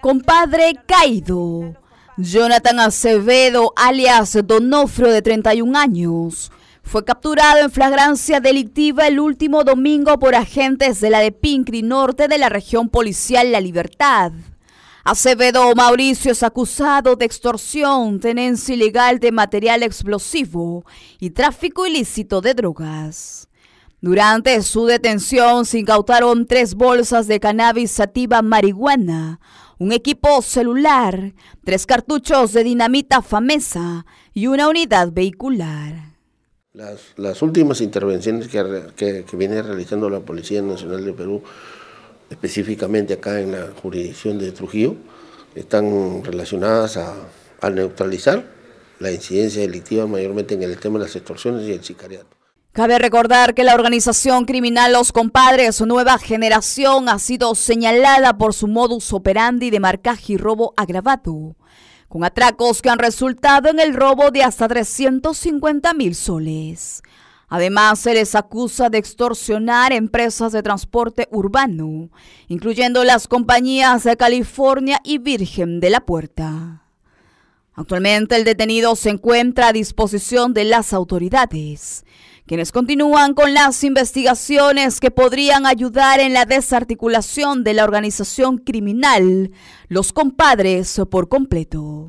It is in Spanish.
Compadre caído. Jonathan Acevedo, alias Donofrio, de 31 años, fue capturado en flagrancia delictiva el último domingo por agentes de la de Pincri Norte de la región policial La Libertad. Acevedo Mauricio es acusado de extorsión, tenencia ilegal de material explosivo y tráfico ilícito de drogas. Durante su detención se incautaron tres bolsas de cannabis sativa marihuana, un equipo celular, tres cartuchos de dinamita famesa y una unidad vehicular. Las, últimas intervenciones que, viene realizando la Policía Nacional de Perú, específicamente acá en la jurisdicción de Trujillo, están relacionadas a, a neutralizar la incidencia delictiva mayormente en el tema de las extorsiones y el sicariato. Cabe recordar que la organización criminal Los Compadres Nueva Generación ha sido señalada por su modus operandi de marcaje y robo agravado, con atracos que han resultado en el robo de hasta 350 mil soles. Además, se les acusa de extorsionar empresas de transporte urbano, incluyendo las compañías de California y Virgen de la Puerta. Actualmente el detenido se encuentra a disposición de las autoridades, quienes continúan con las investigaciones que podrían ayudar en la desarticulación de la organización criminal, los compadres por completo.